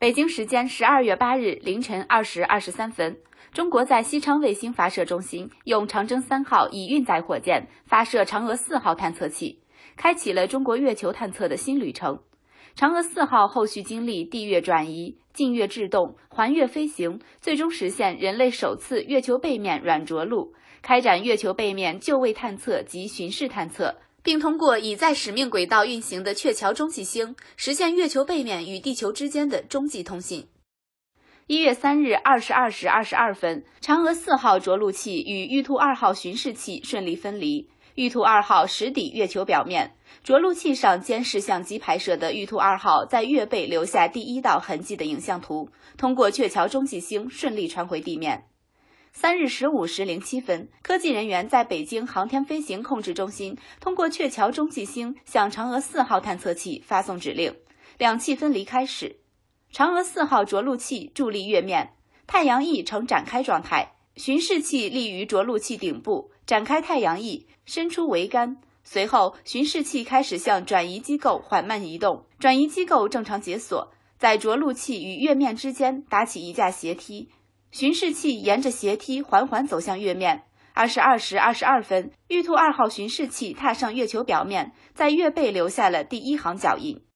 北京时间十二月八日凌晨二时二十三分，中国在西昌卫星发射中心用长征三号乙运载火箭发射嫦娥四号探测器，开启了中国月球探测的新旅程。嫦娥四号后续经历地月转移、近月制动、环月飞行，最终实现人类首次月球背面软着陆，开展月球背面就位探测及巡视探测。并通过已在使命轨道运行的鹊桥中继星，实现月球背面与地球之间的中继通信。一月三日二十二时二十二分，嫦娥四号着陆器与玉兔二号巡视器顺利分离，玉兔二号实底月球表面，着陆器上监视相机拍摄的玉兔二号在月背留下第一道痕迹的影像图，通过鹊桥中继星顺利传回地面。三日十五时零七分，科技人员在北京航天飞行控制中心通过鹊桥中继星向嫦娥四号探测器发送指令，两器分离开始。嫦娥四号着陆器助力月面，太阳翼呈展开状态，巡视器立于着陆器顶部，展开太阳翼，伸出桅杆。随后，巡视器开始向转移机构缓慢移动，转移机构正常解锁，在着陆器与月面之间搭起一架斜梯。巡视器沿着斜梯缓缓走向月面。二十二时二十二分，玉兔二号巡视器踏上月球表面，在月背留下了第一行脚印。